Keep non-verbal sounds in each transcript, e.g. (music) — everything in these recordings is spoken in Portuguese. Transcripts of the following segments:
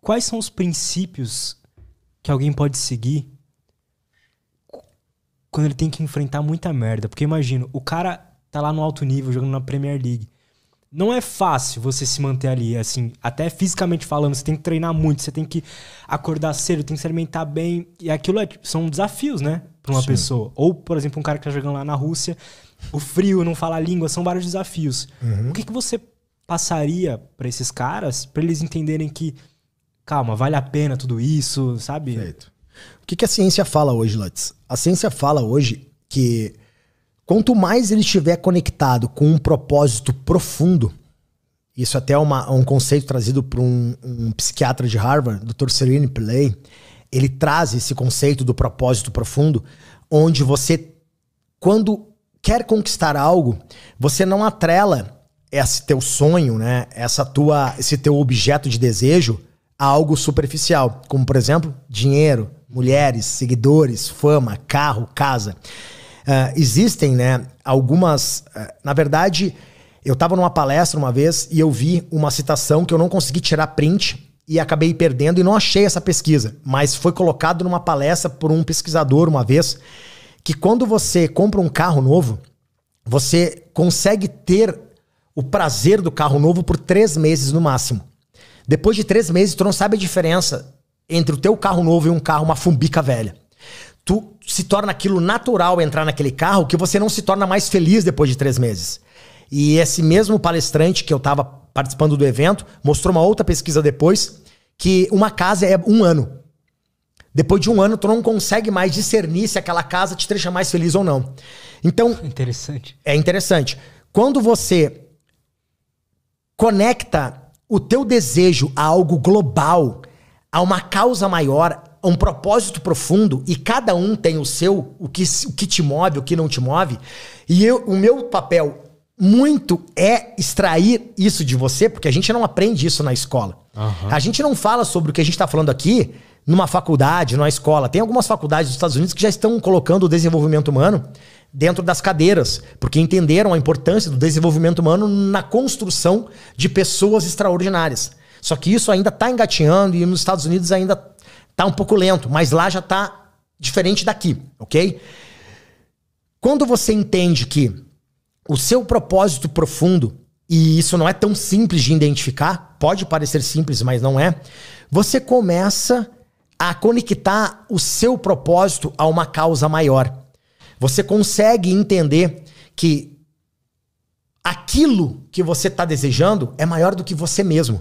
Quais são os princípios que alguém pode seguir quando ele tem que enfrentar muita merda? Porque imagino, o cara tá lá no alto nível jogando na Premier League. Não é fácil você se manter ali, assim, até fisicamente falando, você tem que treinar muito, você tem que acordar cedo, tem que se alimentar bem. E aquilo é, tipo, são desafios, né? Pra uma Sim. pessoa. Ou, por exemplo, um cara que tá jogando lá na Rússia, o frio, não falar a língua, são vários desafios. Uhum. O que, que você passaria para esses caras, para eles entenderem que, calma, vale a pena tudo isso, sabe? O que, que a ciência fala hoje, Lutz? A ciência fala hoje que quanto mais ele estiver conectado com um propósito profundo, isso até é uma, um conceito trazido por um, um psiquiatra de Harvard, Dr. Serene play ele traz esse conceito do propósito profundo, onde você, quando quer conquistar algo, você não atrela esse teu sonho, né? Essa tua, esse teu objeto de desejo a algo superficial, como por exemplo, dinheiro, mulheres, seguidores, fama, carro, casa. Uh, existem, né, algumas. Uh, na verdade, eu estava numa palestra uma vez e eu vi uma citação que eu não consegui tirar print e acabei perdendo e não achei essa pesquisa, mas foi colocado numa palestra por um pesquisador uma vez que quando você compra um carro novo, você consegue ter o prazer do carro novo por três meses no máximo. Depois de três meses, tu não sabe a diferença entre o teu carro novo e um carro, uma fumbica velha. Tu se torna aquilo natural entrar naquele carro que você não se torna mais feliz depois de três meses. E esse mesmo palestrante que eu estava participando do evento mostrou uma outra pesquisa depois que uma casa é um ano. Depois de um ano, tu não consegue mais discernir se aquela casa te deixa mais feliz ou não. Então. (laughs) Interessante. É interessante. Quando você conecta o teu desejo a algo global, a uma causa maior, a um propósito profundo, e cada um tem o seu, o que, o que te move, o que não te move, e eu, o meu papel muito é extrair isso de você, porque a gente não aprende isso na escola. Uhum. A gente não fala sobre o que a gente está falando aqui numa faculdade, numa escola. Tem algumas faculdades dos Estados Unidos que já estão colocando o desenvolvimento humano dentro das cadeiras, porque entenderam a importância do desenvolvimento humano na construção de pessoas extraordinárias. Só que isso ainda está engatinhando e nos Estados Unidos ainda está um pouco lento, mas lá já está diferente daqui, ok? Quando você entende que o seu propósito profundo, e isso não é tão simples de identificar, pode parecer simples, mas não é, você começa a conectar o seu propósito a uma causa maior. Você consegue entender que aquilo que você está desejando é maior do que você mesmo.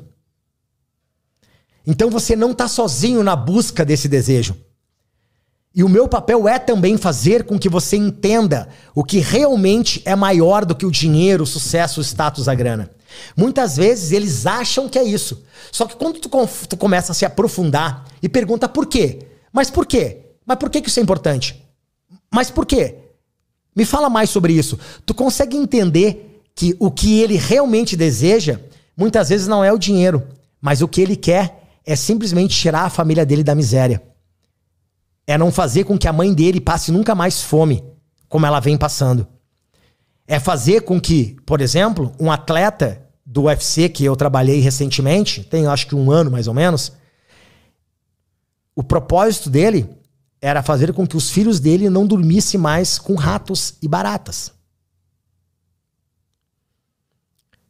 Então você não está sozinho na busca desse desejo. E o meu papel é também fazer com que você entenda o que realmente é maior do que o dinheiro, o sucesso, o status, a grana. Muitas vezes eles acham que é isso. Só que quando tu, tu começa a se aprofundar e pergunta por quê? Mas por quê? Mas por que, que isso é importante? Mas por quê? Me fala mais sobre isso. Tu consegue entender que o que ele realmente deseja muitas vezes não é o dinheiro, mas o que ele quer é simplesmente tirar a família dele da miséria. É não fazer com que a mãe dele passe nunca mais fome, como ela vem passando. É fazer com que, por exemplo, um atleta do UFC que eu trabalhei recentemente, tem acho que um ano mais ou menos, o propósito dele era fazer com que os filhos dele não dormissem mais com ratos e baratas.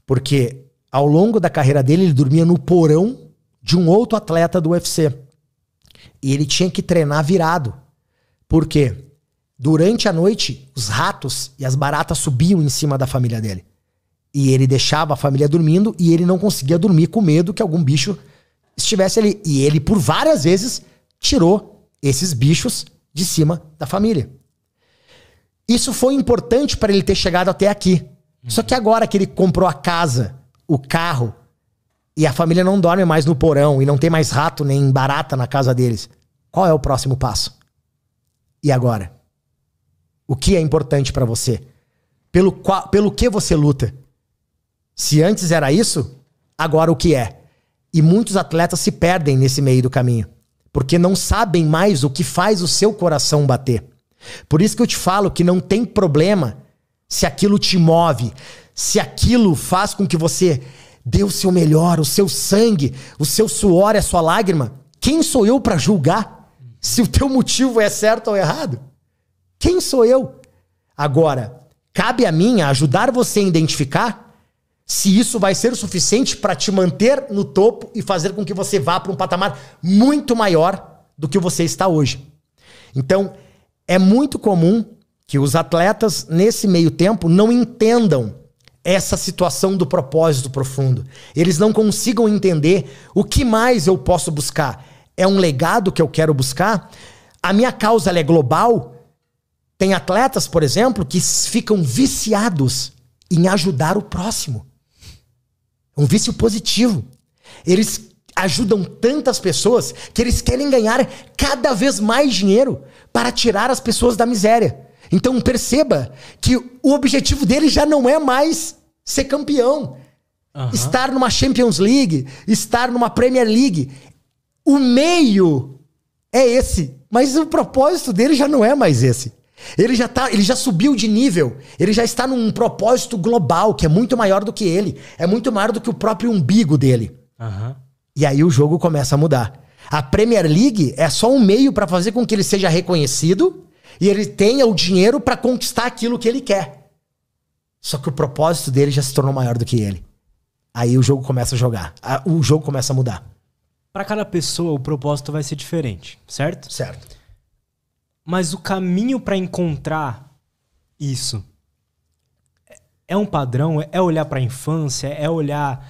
Porque ao longo da carreira dele, ele dormia no porão de um outro atleta do UFC. E ele tinha que treinar virado. Por quê? Durante a noite, os ratos e as baratas subiam em cima da família dele. E ele deixava a família dormindo e ele não conseguia dormir com medo que algum bicho estivesse ali. E ele, por várias vezes, tirou esses bichos de cima da família. Isso foi importante para ele ter chegado até aqui. Uhum. Só que agora que ele comprou a casa, o carro, e a família não dorme mais no porão e não tem mais rato nem barata na casa deles, qual é o próximo passo? E agora? O que é importante para você? Pelo, qual, pelo que você luta? Se antes era isso, agora o que é? E muitos atletas se perdem nesse meio do caminho, porque não sabem mais o que faz o seu coração bater. Por isso que eu te falo que não tem problema se aquilo te move, se aquilo faz com que você dê o seu melhor, o seu sangue, o seu suor, a sua lágrima. Quem sou eu para julgar se o teu motivo é certo ou errado? Quem sou eu? Agora, cabe a mim ajudar você a identificar se isso vai ser o suficiente para te manter no topo e fazer com que você vá para um patamar muito maior do que você está hoje. Então, é muito comum que os atletas, nesse meio tempo, não entendam essa situação do propósito profundo. Eles não consigam entender o que mais eu posso buscar. É um legado que eu quero buscar? A minha causa é global? Tem atletas, por exemplo, que ficam viciados em ajudar o próximo. É um vício positivo. Eles ajudam tantas pessoas que eles querem ganhar cada vez mais dinheiro para tirar as pessoas da miséria. Então perceba que o objetivo dele já não é mais ser campeão, uhum. estar numa Champions League, estar numa Premier League. O meio é esse, mas o propósito dele já não é mais esse. Ele já, tá, ele já subiu de nível, ele já está num propósito global que é muito maior do que ele, é muito maior do que o próprio umbigo dele. Uhum. E aí o jogo começa a mudar. A Premier League é só um meio para fazer com que ele seja reconhecido e ele tenha o dinheiro para conquistar aquilo que ele quer. Só que o propósito dele já se tornou maior do que ele. Aí o jogo começa a jogar, o jogo começa a mudar. Para cada pessoa, o propósito vai ser diferente, certo? Certo. Mas o caminho para encontrar isso é um padrão, é olhar para a infância, é olhar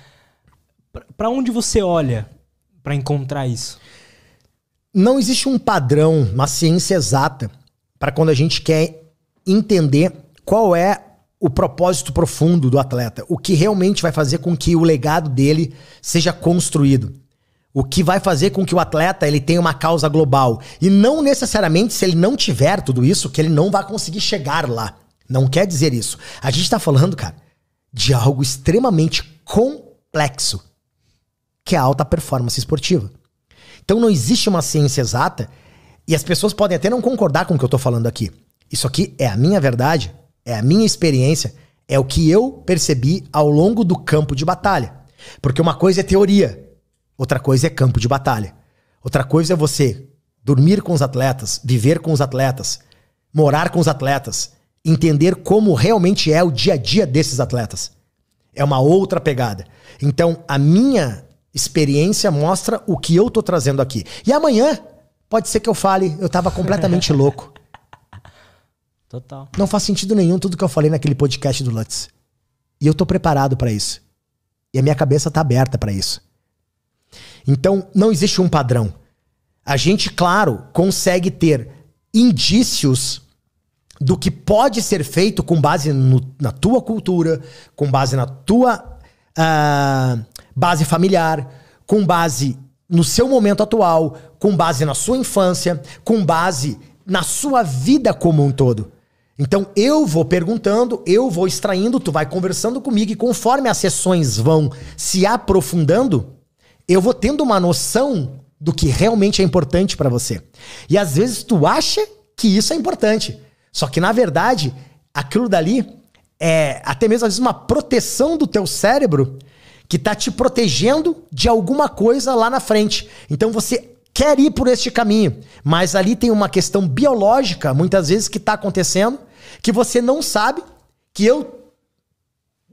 para onde você olha para encontrar isso. Não existe um padrão, uma ciência exata para quando a gente quer entender qual é o propósito profundo do atleta, o que realmente vai fazer com que o legado dele seja construído. O que vai fazer com que o atleta ele tenha uma causa global. E não necessariamente, se ele não tiver tudo isso, que ele não vai conseguir chegar lá. Não quer dizer isso. A gente está falando, cara, de algo extremamente complexo, que é a alta performance esportiva. Então não existe uma ciência exata e as pessoas podem até não concordar com o que eu estou falando aqui. Isso aqui é a minha verdade, é a minha experiência, é o que eu percebi ao longo do campo de batalha. Porque uma coisa é teoria, Outra coisa é campo de batalha. Outra coisa é você dormir com os atletas, viver com os atletas, morar com os atletas, entender como realmente é o dia a dia desses atletas. É uma outra pegada. Então, a minha experiência mostra o que eu tô trazendo aqui. E amanhã pode ser que eu fale, eu tava completamente (laughs) louco. Total. Não faz sentido nenhum tudo que eu falei naquele podcast do Lutz. E eu tô preparado para isso. E a minha cabeça tá aberta para isso. Então, não existe um padrão. A gente, claro, consegue ter indícios do que pode ser feito com base no, na tua cultura, com base na tua uh, base familiar, com base no seu momento atual, com base na sua infância, com base na sua vida como um todo. Então eu vou perguntando, eu vou extraindo, tu vai conversando comigo e conforme as sessões vão se aprofundando, eu vou tendo uma noção do que realmente é importante para você. E às vezes tu acha que isso é importante, só que na verdade, aquilo dali é até mesmo às vezes uma proteção do teu cérebro que tá te protegendo de alguma coisa lá na frente. Então você quer ir por este caminho, mas ali tem uma questão biológica, muitas vezes, que está acontecendo, que você não sabe, que eu.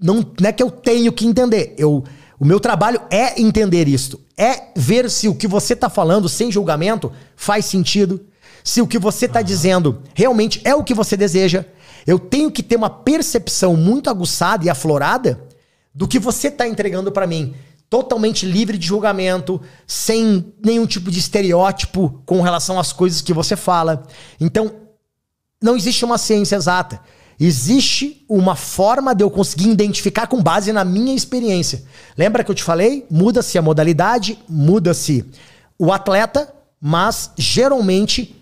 Não, não é que eu tenho que entender. Eu o meu trabalho é entender isto, é ver se o que você está falando sem julgamento faz sentido, se o que você está dizendo realmente é o que você deseja. Eu tenho que ter uma percepção muito aguçada e aflorada do que você está entregando para mim, totalmente livre de julgamento, sem nenhum tipo de estereótipo com relação às coisas que você fala. Então, não existe uma ciência exata. Existe uma forma de eu conseguir identificar com base na minha experiência. Lembra que eu te falei? Muda-se a modalidade, muda-se o atleta, mas geralmente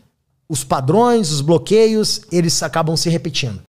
os padrões, os bloqueios, eles acabam se repetindo.